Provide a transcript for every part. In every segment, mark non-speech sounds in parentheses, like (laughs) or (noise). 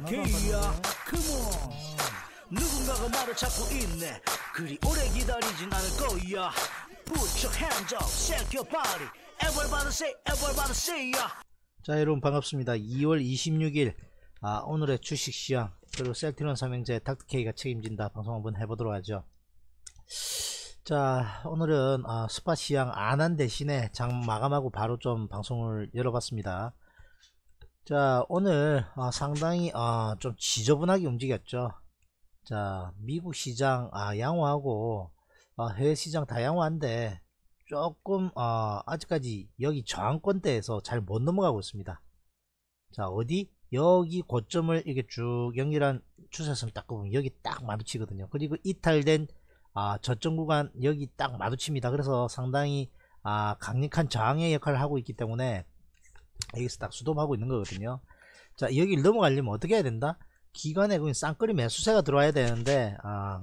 부캐야 컴온 누군가가 말을 찾고 있네 그리 오래 기다리진 않을 거야 Put your hands up, shake your body Everybody say, everybody say ya 자 여러분 반갑습니다 2월 26일 아, 오늘의 주식시황 그리고 셀트리온 삼형제 닥터케이가 책임진다 방송 한번 해보도록 하죠 자 오늘은 아, 스팟 시향 안한 대신에 장 마감하고 바로 좀 방송을 열어봤습니다 자 오늘 아, 상당히 아, 좀 지저분하게 움직였죠 자 미국 시장 아, 양호하고 아, 해외 시장 다 양호한데 조금 아, 아직까지 여기 저항권대에서 잘 못 넘어가고 있습니다 자 어디 여기 고점을 이렇게 쭉 연결한 추세선 을딱 보면 여기 딱 마주치거든요 그리고 이탈된 아, 저점 구간 여기 딱 마주칩니다 그래서 상당히 아, 강력한 저항의 역할을 하고 있기 때문에 여기서 딱수동하고 있는 거거든요 자 여기를 넘어가려면 어떻게 해야 된다 기간에 그냥 쌍끌이 매수세가 들어와야 되는데 아,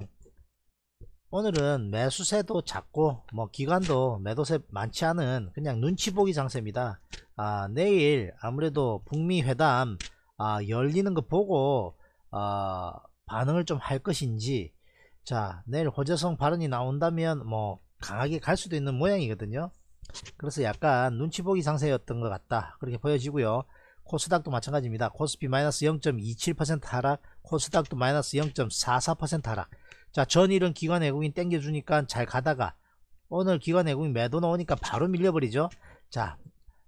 오늘은 매수세도 작고 뭐 기간도 매도세 많지 않은 그냥 눈치 보기 장세입니다 아, 내일 아무래도 북미 회담 아, 열리는 거 보고 아, 반응을 좀 할 것인지 자 내일 호재성 발언이 나온다면 뭐 강하게 갈 수도 있는 모양이거든요 그래서 약간 눈치 보기 상세였던 것 같다 그렇게 보여지고요 코스닥도 마찬가지입니다 코스피 마이너스 0.27% 하락 코스닥도 마이너스 0.44% 하락 자 전일은 기관 외국인 땡겨주니까 잘 가다가 오늘 기관 외국인 매도 나오니까 바로 밀려버리죠 자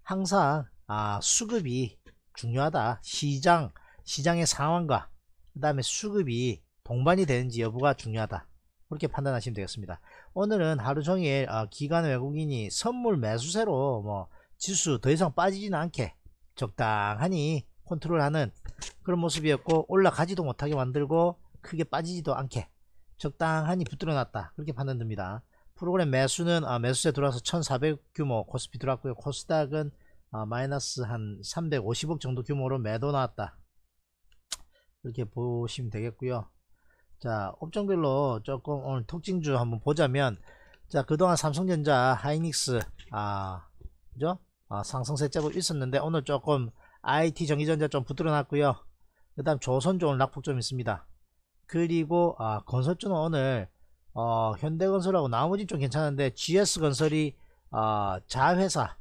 항상 아, 수급이 중요하다 시장 시장의 상황과 그 다음에 수급이 동반이 되는지 여부가 중요하다 그렇게 판단하시면 되겠습니다 오늘은 하루 종일 어, 기관 외국인이 선물 매수세로 뭐 지수 더 이상 빠지진 않게 적당하니 컨트롤하는 그런 모습이었고 올라가지도 못하게 만들고 크게 빠지지도 않게 적당하니 붙들어 놨다 그렇게 판단됩니다 프로그램 매수는 아, 매수세 들어와서 1400 규모 코스피 들어왔고요 코스닥은 아, 마이너스 한 350억 정도 규모로 매도 나왔다 이렇게 보시면 되겠고요 자 업종별로 조금 오늘 특징주 한번 보자면 자 그동안 삼성전자 하이닉스 아 그죠 아, 상승세 제고 있었는데 오늘 조금 IT 전기전자 좀 붙들어 놨고요 그 다음 조선조 오늘 낙폭 좀 있습니다 그리고 아 건설주는 오늘 어 현대건설하고 나머지 좀 괜찮은데 GS건설이 어, 아, 자회사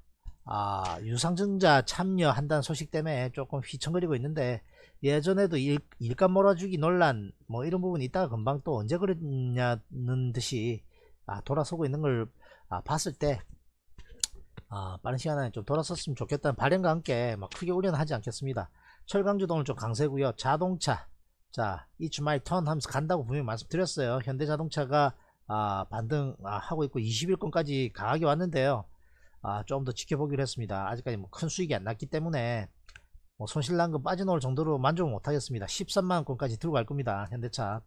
아, 유상증자 참여한다는 소식 때문에 조금 휘청거리고 있는데 예전에도 일, 일감 몰아주기 논란 뭐 이런 부분이 있다가 금방 또 언제 그랬냐는 듯이 아, 돌아서고 있는 걸 아, 봤을 때 아, 빠른 시간 안에 좀 돌아섰으면 좋겠다는 발언과 함께 막 크게 우려는 하지 않겠습니다. 철강주동오좀 강세고요. 자동차 자, 이 주말 턴 하면서 간다고 분명히 말씀드렸어요. 현대자동차가 아, 반등하고 아, 있고 21건까지 강하게 왔는데요. 아, 좀 더 지켜보기로 했습니다. 아직까지 뭐 큰 수익이 안 났기 때문에 뭐 손실 난거 빠져나올 정도로 만족 못하겠습니다. 13만 건까지 들어갈 겁니다. 현대차.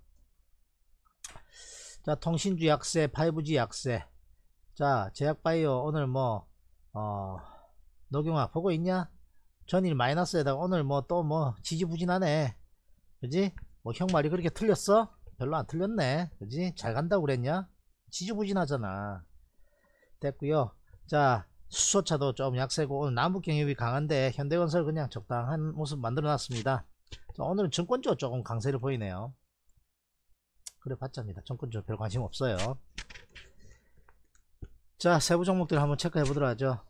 자, 통신주 약세, 5G 약세. 자, 제약바이오 오늘 뭐, 어, 노경아 보고 있냐? 전일 마이너스에다가 오늘 뭐 또뭐 뭐 지지부진하네. 그지? 뭐 형 말이 그렇게 틀렸어? 별로 안 틀렸네. 그지? 잘 간다고 그랬냐? 지지부진하잖아. 됐고요 자 수소차도 좀 약세고 오늘 남북경협이 강한데 현대건설 그냥 적당한 모습 만들어 놨습니다 오늘은 정권쪽 조금 강세를 보이네요 그래 봤자입니다 정권 쪽별 관심 없어요 자 세부 종목들 한번 체크해 보도록 하죠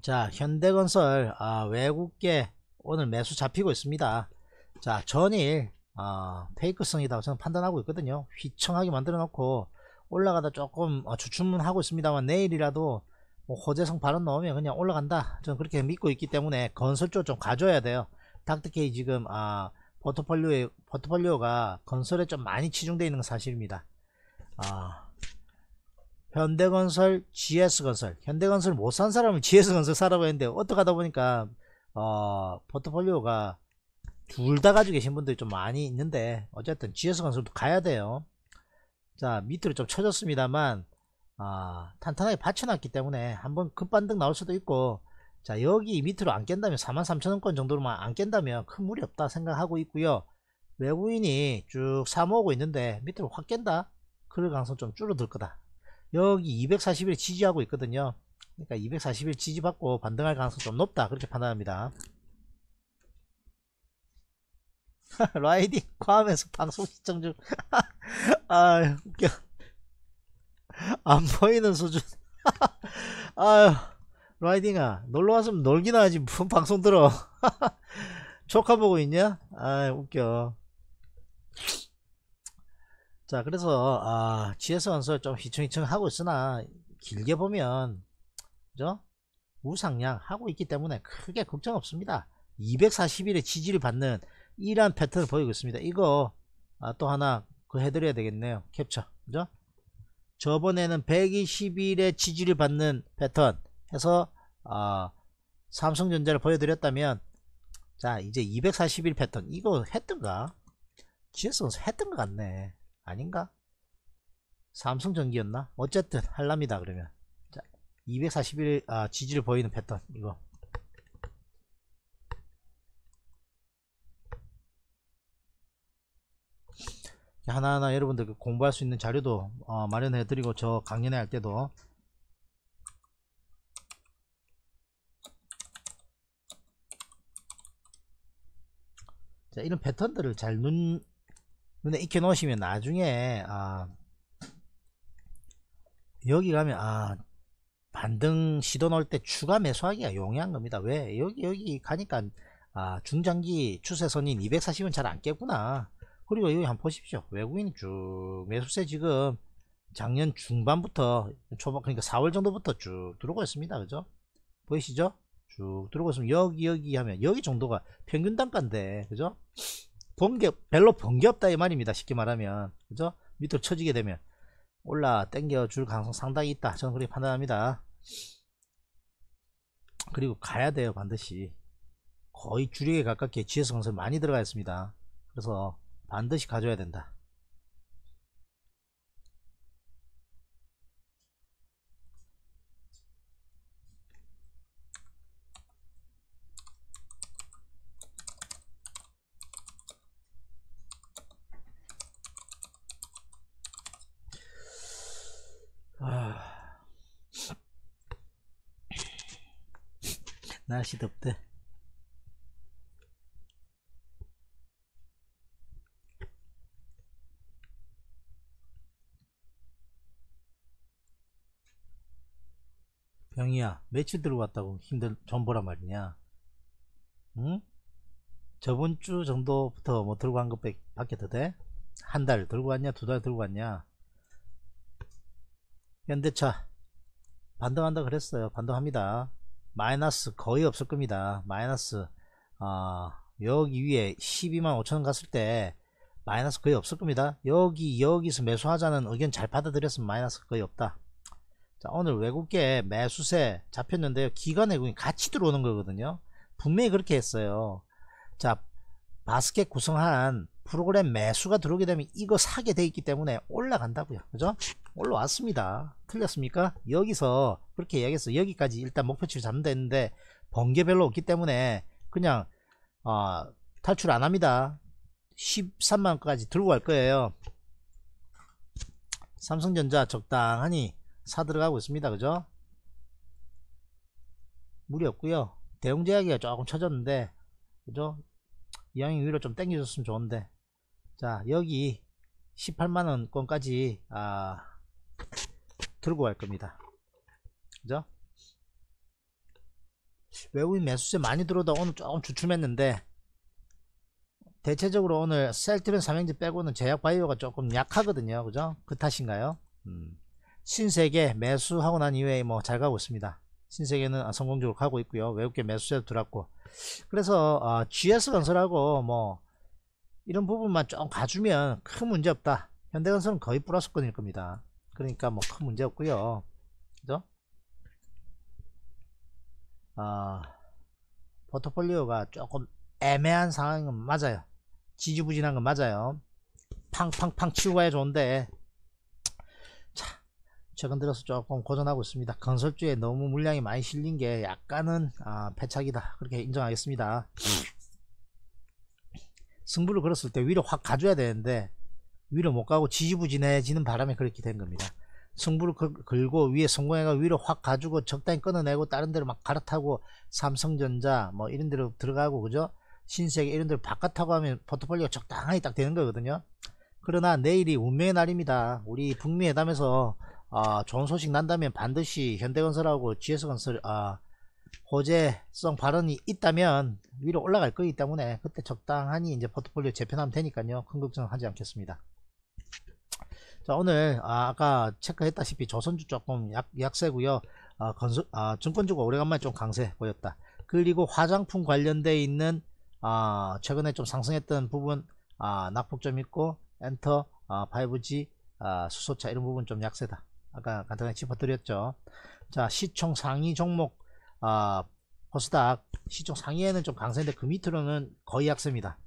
자 현대건설 아, 외국계 오늘 매수 잡히고 있습니다 자 전일 아, 페이크성이다고 저는 판단하고 있거든요 휘청하게 만들어 놓고 올라가다 조금 어, 주춤 하고 있습니다만 내일이라도 뭐 호재성 발언 넣으면 그냥 올라간다 저는 그렇게 믿고 있기 때문에 건설 쪽 좀 가져야 돼요 닥터케이 지금 아 포트폴리오 포트폴리오가 건설에 좀 많이 치중되어 있는 건 사실입니다 아 현대건설 GS건설 현대건설 못 산 사람을 GS건설 사라고 했는데 어떡 하다 보니까 어 포트폴리오가 둘 다 가지고 계신 분들이 좀 많이 있는데 어쨌든 GS건설도 가야 돼요 자 밑으로 좀 쳐졌습니다만 아, 탄탄하게 받쳐놨기 때문에 한번 급반등 나올 수도 있고 자 여기 밑으로 안 깬다면 43,000원권 정도로만 안 깬다면 큰 무리 없다 생각하고 있고요 외국인이쭉 사모으고 있는데 밑으로 확 깬다 그럴 가능성 좀 줄어들 거다 여기 240일 지지하고 있거든요 그러니까 240일 지지받고 반등할 가능성 좀 높다 그렇게 판단합니다 (laughs) 라이딩 (laughs) 과하면서 방송 시청 중 (laughs) 아 웃겨 안 보이는 수준 (laughs) 아유 라이딩아 놀러 왔으면 놀기나 하지 무슨 방송 들어 (laughs) 조카 보고 있냐 아 웃겨 자 그래서 아 GS 건설 좀 휘청휘청 하고 있으나 길게 보면 그죠 우상향 하고 있기 때문에 크게 걱정 없습니다 240일의 지지를 받는 이러한 패턴을 보이고 있습니다 이거 아, 또 하나 그거 해드려야 되겠네요 캡처 그죠 저번에는 120일의 지지를 받는 패턴 해서 어, 삼성전자를 보여드렸다면 자 이제 240일 패턴 이거 했던가 GS선수 했던 것 같네 아닌가 삼성전기였나 어쨌든 할랍니다 그러면 자 240일 아, 지지를 보이는 패턴 이거 하나하나 여러분들 공부할 수 있는 자료도 어, 마련해 드리고 저 강연회 할 때도 자, 이런 패턴들을 잘 눈, 눈에 익혀 놓으시면 나중에 아, 여기 가면 아 반등 시도 넣을 때 추가 매수하기가 용이한 겁니다 왜 여기 여기 가니까 아 중장기 추세선인 240은 잘 안 깨구나 그리고 여기 한번 보십시오. 외국인이 쭉 매수세 지금 작년 중반부터 초반 그러니까 4월 정도부터 쭉 들어오고 있습니다. 그죠? 보이시죠? 쭉 들어오고 있으면 여기 여기 하면 여기 정도가 평균 단가인데 그죠? 번개 별로 번개 없다 이 말입니다. 쉽게 말하면 그죠? 밑으로 쳐지게 되면 올라 땡겨 줄 가능성 상당히 있다. 저는 그렇게 판단합니다. 그리고 가야 돼요 반드시 거의 주력에 가깝게 지혜성선 많이 들어가 있습니다. 그래서 반드시 가져야 된다. 아. 날씨 덥대. 영이야 며칠 들어왔다고 힘들 전보란 말이냐 응? 저번 주 정도부터 뭐 들고 간 것밖에 더 돼? 한 달 들고 왔냐 두 달 들고 왔냐 현대차 반등한다 그랬어요 반등합니다 마이너스 거의 없을 겁니다 마이너스 어, 여기 위에 12만 5천원 갔을 때 마이너스 거의 없을 겁니다 여기 여기서 매수하자는 의견 잘 받아들였으면 마이너스 거의 없다 자, 오늘 외국계 매수세 잡혔는데요. 기관 외국인 같이 들어오는 거거든요. 분명히 그렇게 했어요. 자, 바스켓 구성한 프로그램 매수가 들어오게 되면 이거 사게 돼 있기 때문에 올라간다고요. 그죠? 올라왔습니다. 틀렸습니까? 여기서 그렇게 이야기했어 여기까지 일단 목표치를 잡는다했는데 번개별로 없기 때문에 그냥 어, 탈출 안 합니다. 13만까지 들고 갈 거예요. 삼성전자 적당하니 사 들어가고 있습니다. 그죠? 물이 없고요 대웅제약이 조금 쳐졌는데 그죠? 이왕이 위로 좀 땡겨줬으면 좋은데 자 여기 18만원권까지 아, 들고 갈 겁니다. 그죠? 외국인 매수세 많이 들어오다 오늘 조금 주춤했는데 대체적으로 오늘 셀트린 삼행지 빼고는 제약바이오가 조금 약하거든요. 그죠? 그 탓인가요? 음. 신세계 매수하고 난 이후에 뭐 잘 가고 있습니다. 신세계는 아, 성공적으로 가고 있고요. 외국계 매수세도 들었고 그래서 어, 아, GS 건설하고 뭐 이런 부분만 좀가주면큰 문제 없다. 현대건설은 거의 플러스권일 겁니다. 그러니까 뭐 큰 문제 없고요. 그죠? 어, 포트폴리오가 조금 애매한 상황인건 맞아요. 지지부진한 건 맞아요. 팡팡팡 치우 가야 좋은데 최근 들어서 조금 고전하고 있습니다. 건설주에 너무 물량이 많이 실린 게 약간은 아, 패착이다. 그렇게 인정하겠습니다. 승부를 걸었을 때 위로 확 가줘야 되는데 위로 못 가고 지지부진해지는 바람에 그렇게 된 겁니다. 승부를 걸고 위에 성공해가 위로 확 가지고 적당히 끊어내고 다른 데로 막 갈아타고 삼성전자 뭐 이런 데로 들어가고 그죠? 신세계 이런 데로 바깥하고 하면 포트폴리오적당히딱 되는 거거든요. 그러나 내일이 운명의 날입니다. 우리 북미 회담에서 아, 좋은 소식 난다면 반드시 현대건설하고 GS건설 아, 호재성 발언이 있다면 위로 올라갈 거기 때문에 그때 적당하니 이제 포트폴리오 재편하면 되니까요. 큰 걱정하지 않겠습니다. 자 오늘 아, 까 체크했다시피 조선주 조금 약, 약세고요. 아, 건설, 아, 증권주가 오래간만에 좀 강세 보였다. 그리고 화장품 관련돼 있는 아, 최근에 좀 상승했던 부분 아, 낙폭좀 있고 엔터 아, 5G 아, 수소차 이런 부분 좀 약세다. 아까 간단하게 짚어드렸죠 자 시총 상위 종목 아, 코스닥 시총 상위에는 좀 강세인데 그 밑으로는 거의 약세입니다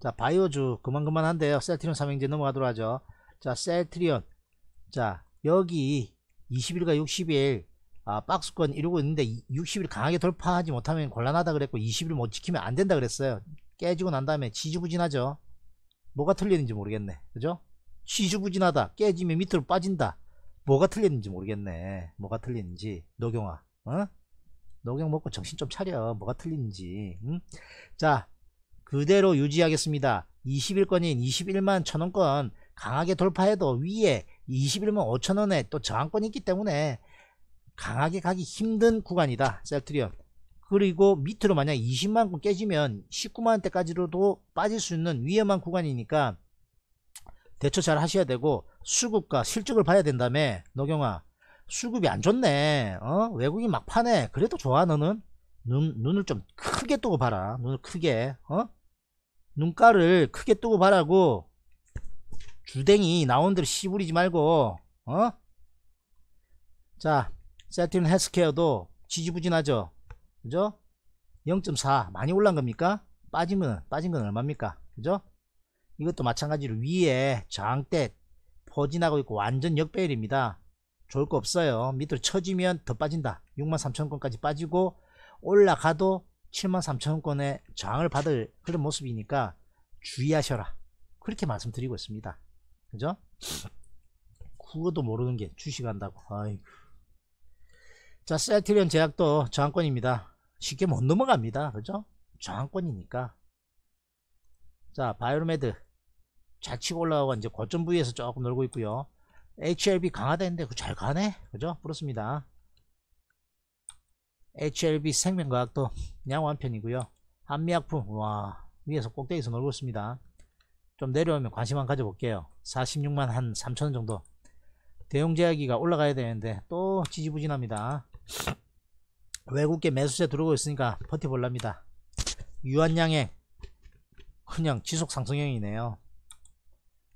자 바이오주 그만그만한데요 셀트리온 삼행제 넘어가도록 하죠 자 셀트리온 자 여기 20일과 60일 아, 박스권 이러고 있는데 60일 강하게 돌파하지 못하면 곤란하다 그랬고 20일 못 지키면 안 된다 그랬어요 깨지고 난 다음에 지지부진하죠 뭐가 틀리는지 모르겠네 그죠 취주부진하다 깨지면 밑으로 빠진다 뭐가 틀렸는지 모르겠네 뭐가 틀렸는지 노경아 어? 노경 먹고 정신 좀 차려 뭐가 틀린지 응? 자 그대로 유지하겠습니다 21건인 21만 천원권 강하게 돌파해도 위에 21만 5천원에 또 저항권이 있기 때문에 강하게 가기 힘든 구간이다 셀트리온 그리고 밑으로 만약 20만권 깨지면 19만원대까지로도 빠질 수 있는 위험한 구간이니까 대처 잘 하셔야 되고 수급과 실적을 봐야 된다며에 노경아 수급이 안 좋네 어 외국인 막 파네 그래도 좋아 너는 눈, 눈을 좀 크게 뜨고 봐라 눈을 크게 어 눈가를 크게 뜨고 봐라고 주댕이 나온 대로 시부리지 말고 어? 자 세틴 헬스케어도 지지부진하죠 그죠? 0.4 많이 올라간 겁니까? 빠지면 빠진 건 얼마입니까? 그죠? 이것도 마찬가지로 위에 저항대 포진하고 있고 완전 역배열입니다. 좋을 거 없어요. 밑으로 쳐지면 더 빠진다. 63,000원까지 빠지고 올라가도 7 3 0 0 0원권의 저항을 받을 그런 모습이니까 주의하셔라. 그렇게 말씀드리고 있습니다. 그죠? 그어도 모르는 게 주식한다고. 아이고. 자, 셀트리온 제약도 저항권입니다. 쉽게 못 넘어갑니다. 그죠? 저항권이니까. 자, 바이오메드 좌측 올라가고 이제 고점 부위에서 조금 놀고 있고요. HLB 강하다 는데그잘 가네. 그죠? 부럽습니다 HLB 생명과학도 양완편이고요. 한미약품 와 위에서 꼭대기에서 놀고 있습니다. 좀 내려오면 관심 만 가져볼게요. 46만 한 3천원 정도. 대용제약이가 올라가야 되는데 또 지지부진합니다. 외국계 매수세 들어오고 있으니까 버텨볼랍니다. 유한양행 그냥 지속 상승형이네요.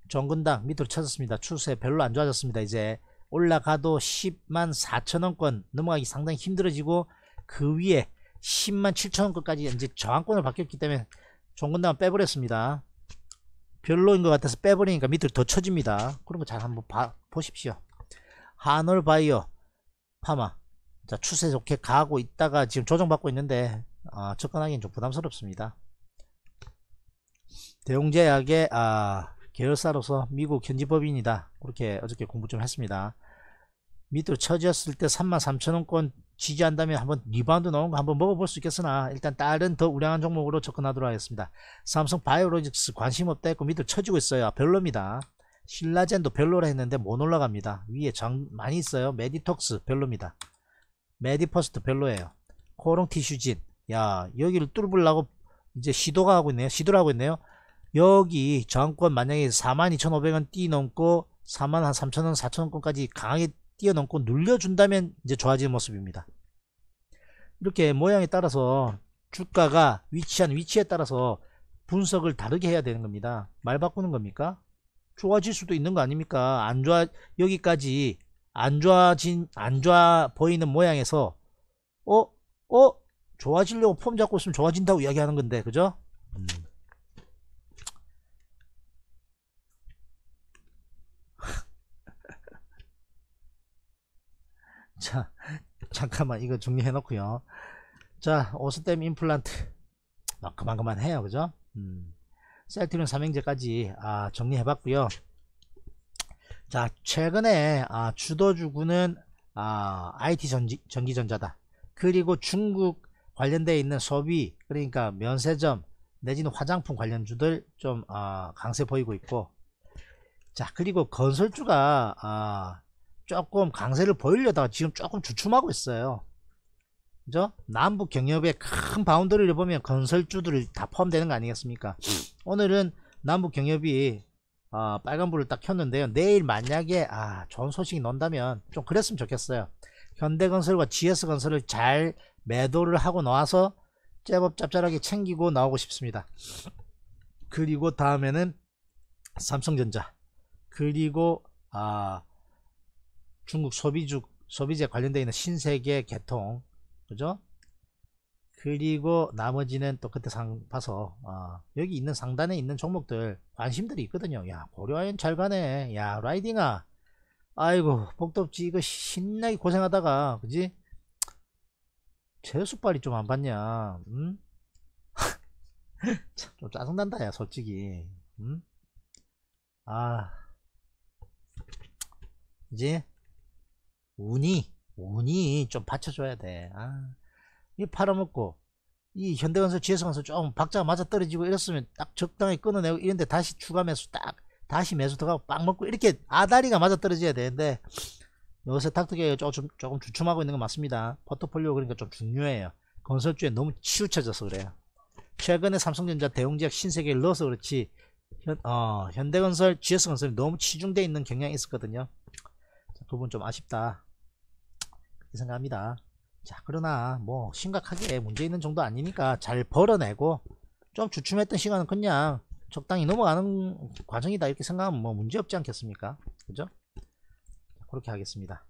종근당 밑으로 쳐졌습니다. 추세 별로 안 좋아졌습니다. 이제 올라가도 10만 4천원권 넘어가기 상당히 힘들어지고 그 위에 10만 7천원권까지 이제 저항권을 바뀌었기 때문에 종근당 은 빼버렸습니다. 별로인 것 같아서 빼버리니까 밑으로 더 쳐집니다. 그런 거 잘 한번 봐, 보십시오. 한올바이오 파마 자 추세 좋게 가고 있다가 지금 조정받고 있는데 아, 접근하기는 좀 부담스럽습니다. 대웅제약의 아, 계열사로서 미국 현지법인이다. 그렇게 어저께 공부 좀 했습니다. 밑으로 처지었을 때 33,000원권 지지한다면 한번 리바운드 나온 거 한번 먹어볼 수 있겠으나 일단 다른 더 우량한 종목으로 접근하도록 하겠습니다. 삼성 바이오로직스 관심 없다 했고 밑으로 쳐지고 있어요. 별로입니다. 신라젠도 별로라 했는데 못 올라갑니다. 위에 장 많이 있어요. 메디톡스 별로입니다. 메디퍼스트 별로예요. 코롱티슈진 야 여기를 뚫으려고 이제 시도가 하고 있네요. 시도를 하고 있네요. 여기 저항권 만약에 42,500원 뛰어넘고 4 3 0 0 0원4 0 0 0원권까지 강하게 뛰어넘고 눌려준다면 이제 좋아지는 모습입니다. 이렇게 모양에 따라서 주가가 위치한 위치에 따라서 분석을 다르게 해야 되는 겁니다. 말 바꾸는 겁니까? 좋아질 수도 있는 거 아닙니까? 안 좋아 여기까지 안 좋아진 안 좋아 보이는 모양에서 어? 어? 좋아지려고 폼 잡고 있으면 좋아진다고 이야기하는 건데 그죠? 음. 자 잠깐만 이거 정리해 놓고요 자 오스댐 임플란트 아, 그만 그만 해요 그죠 음. 셀트리온 삼형제까지 아, 정리해 봤고요 자 최근에 아, 주도주구는 아, IT 전기, 전기전자다 그리고 중국 관련되어 있는 소비 그러니까 면세점 내지는 화장품 관련주들 좀 아, 강세 보이고 있고 자 그리고 건설주가 아, 조금 강세를 보이려다가 지금 조금 주춤하고 있어요. 그죠? 남북 경협의 큰 바운더리를 보면 건설주들이 다 포함되는 거 아니겠습니까? 오늘은 남북 경협이 어, 아, 빨간불을 딱 켰는데요. 내일 만약에 아, 좋은 소식이 논다면 좀 그랬으면 좋겠어요. 현대건설과 GS건설을 잘 매도를 하고 나와서 제법 짭짤하게 챙기고 나오고 싶습니다. 그리고 다음에는 삼성전자 그리고 아 중국 소비주, 소비재 관련되어 있는 신세계 개통. 그죠? 그리고 나머지는 또 그때 상 봐서 어, 여기 있는 상단에 있는 종목들 관심들이 있거든요 야 고려아연 잘 가네 야 라이딩아 아이고 복덥지 이거 신나게 고생하다가 그지 재수빨이 좀 안 봤냐 음? (laughs) 좀 짜증난다 야 솔직히 음? 아 이제 운이 운이 좀 받쳐줘야 돼. 아, 이 팔아먹고 이 현대건설 지혜성에서 좀 박자가 맞아 떨어지고 이랬으면 딱 적당히 끊어내고 이런데 다시 추가 매수 딱 다시 매수 들어가고 빵 먹고 이렇게 아다리가 맞아 떨어져야 되는데 요새 탁터계가 조금 조금 주춤하고 있는 거 맞습니다. 포트폴리오 그러니까 좀 중요해요. 건설주에 너무 치우쳐져서 그래요. 최근에 삼성전자 대웅지역 신세계를 넣어서 그렇지 현, 어, 현대건설, GS건설이 너무 치중되어 있는 경향이 있었거든요. 그 부분 좀 아쉽다. 그렇게 생각합니다 자 그러나 뭐 심각하게 문제 있는 정도 아니니까 잘 벌어내고 좀 주춤했던 시간은 그냥 적당히 넘어가는 과정이다 이렇게 생각하면 뭐 문제 없지 않겠습니까 그죠 자, 그렇게 하겠습니다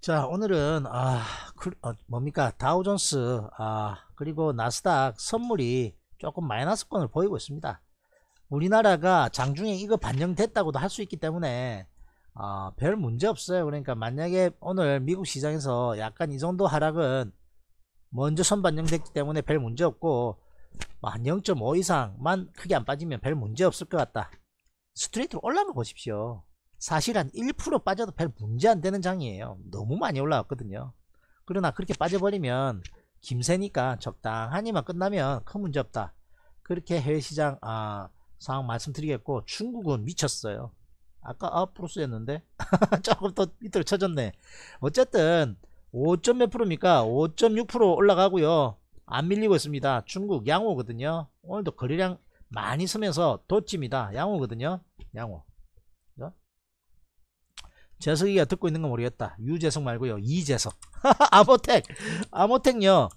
자 오늘은 아 그, 어, 뭡니까 다우존스 아 그리고 나스닥 선물이 조금 마이너스권을 보이고 있습니다 우리나라가 장중에 이거 반영됐다고도 할 수 있기 때문에 어, 별 문제 없어요. 그러니까 만약에 오늘 미국 시장에서 약간 이 정도 하락은 먼저 선반영됐기 때문에 별 문제 없고 한0.5 이상만 크게 안 빠지면 별 문제 없을 것 같다. 스트레이트로 올라가 보십시오. 사실 한 1% 빠져도 별 문제 안 되는 장이에요. 너무 많이 올라왔거든요. 그러나 그렇게 빠져버리면 김새니까 적당하니만 끝나면 큰 문제 없다. 그렇게 해외시장 아, 상황 말씀드리겠고 중국은 미쳤어요. 아까 9%였는데 (laughs) 조금 더 밑으로 쳐졌네. 어쨌든 5점 몇 프로입니까? 5.6% 올라가고요. 안 밀리고 있습니다. 중국 양호거든요. 오늘도 거래량 많이 서면서 도치입니다. 양호거든요. 양호. 그죠? 재석이가 듣고 있는 건 모르겠다. 유재석 말고요. 이재석. (laughs) 아모텍. 아모텍요.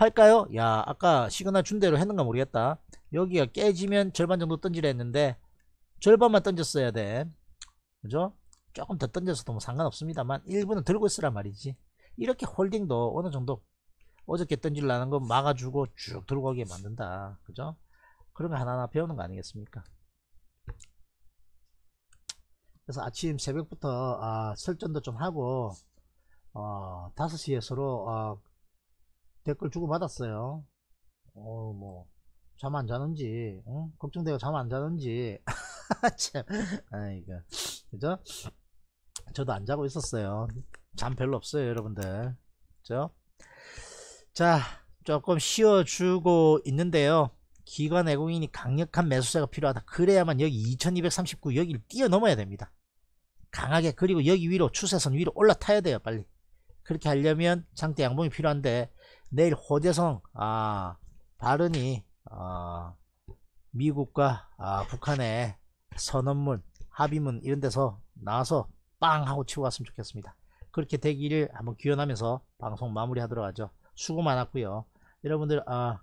팔까요? 야 아까 시그널 준 대로 했는가 모르겠다 여기가 깨지면 절반 정도 던지려 했는데 절반만 던졌어야 돼 그죠? 조금 더 던져서도 뭐 상관없습니다만 일부는 들고 있으란 말이지 이렇게 홀딩도 어느 정도 어저께 던질라는 건 막아주고 쭉 들고 가게 만든다 그죠? 그런 거 하나하나 배우는 거 아니겠습니까? 그래서 아침 새벽부터 아, 설전도 좀 하고 어, 5시에 서로 어, 댓글 주고받았어요. 어, 뭐, 잠 안 자는지, 응? 걱정되고 잠 안 자는지. (laughs) 참, 아이고. 그죠? 저도 안 자고 있었어요. 잠 별로 없어요, 여러분들. 그죠? 자, 조금 쉬어주고 있는데요. 기관 애공인이 강력한 매수세가 필요하다. 그래야만 여기 2239 여기를 뛰어넘어야 됩니다. 강하게 그리고 여기 위로 추세선 위로 올라타야 돼요 빨리 그렇게 하려면 장대 양봉이 필요한데 내일 호재성 아, 바른이 아, 미국과 아, 북한의 선언문 합의문 이런 데서 나와서 빵 하고 치고 왔으면 좋겠습니다. 그렇게 되기를 한번 기원하면서 방송 마무리하도록 하죠. 수고 많았고요. 여러분들 아,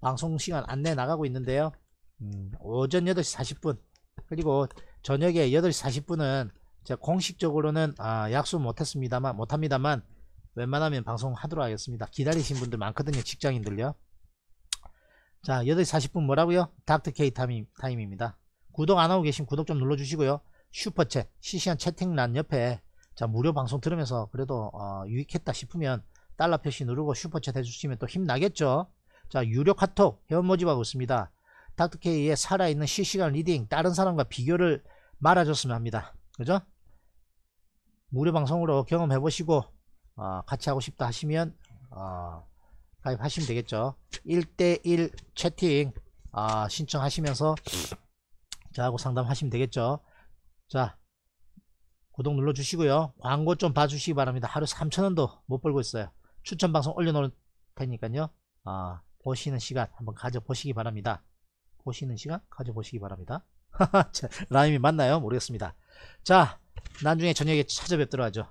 방송 시간 안내 나가고 있는데요. 음, 오전 8시 40분 그리고 저녁에 8시 40분은 제가 공식적으로는 아, 약속 못했습니다만 못합니다만 웬만하면 방송하도록 하겠습니다. 기다리신 분들 많거든요. 직장인들요. 자 8시 40분 뭐라고요? 닥터케이 타임, 타임입니다. 구독 안하고 계신 구독 좀 눌러주시고요. 슈퍼챗 시시한 채팅란 옆에 자 무료 방송 들으면서 그래도 어, 유익했다 싶으면 달러 표시 누르고 슈퍼챗 해주시면 또 힘나겠죠. 자 유료 카톡 회원 모집하고 있습니다. 닥터케이의 살아있는 실시간 리딩 다른 사람과 비교를 말아줬으면 합니다. 그죠? 무료 방송으로 경험해보시고 어, 같이 하고 싶다 하시면 어, 가입하시면 되겠죠 1대1 채팅 어, 신청하시면서 저하고 상담하시면 되겠죠 자 구독 눌러주시고요 광고 좀 봐주시기 바랍니다 하루 3천원도 못 벌고 있어요 추천방송 올려놓을 테니까요 어, 보시는 시간 한번 가져보시기 바랍니다 보시는 시간 가져보시기 바랍니다 (laughs) 라임이 맞나요? 모르겠습니다 자 나중에 저녁에 찾아뵙도록 하죠